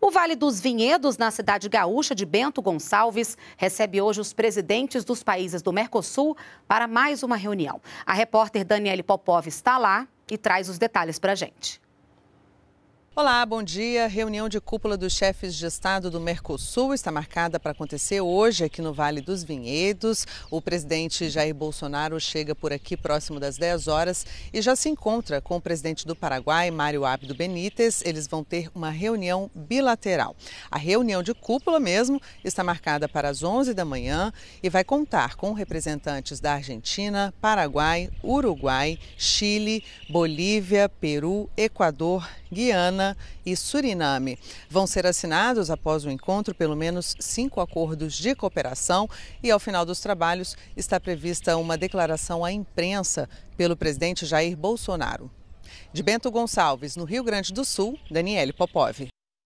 O Vale dos Vinhedos, na cidade gaúcha de Bento Gonçalves, recebe hoje os presidentes dos países do Mercosul para mais uma reunião. A repórter Daniele Popov está lá e traz os detalhes para a gente. Olá, bom dia. Reunião de cúpula dos chefes de Estado do Mercosul está marcada para acontecer hoje aqui no Vale dos Vinhedos. O presidente Jair Bolsonaro chega por aqui próximo das 10 horas e já se encontra com o presidente do Paraguai, Mário Abdo Benítez. Eles vão ter uma reunião bilateral. A reunião de cúpula mesmo está marcada para as 11 da manhã e vai contar com representantes da Argentina, Paraguai, Uruguai, Chile, Bolívia, Peru, Equador, Guiana e Suriname. Vão ser assinados após o encontro pelo menos cinco acordos de cooperação e ao final dos trabalhos está prevista uma declaração à imprensa pelo presidente Jair Bolsonaro. De Bento Gonçalves, no Rio Grande do Sul, Daniele Popov.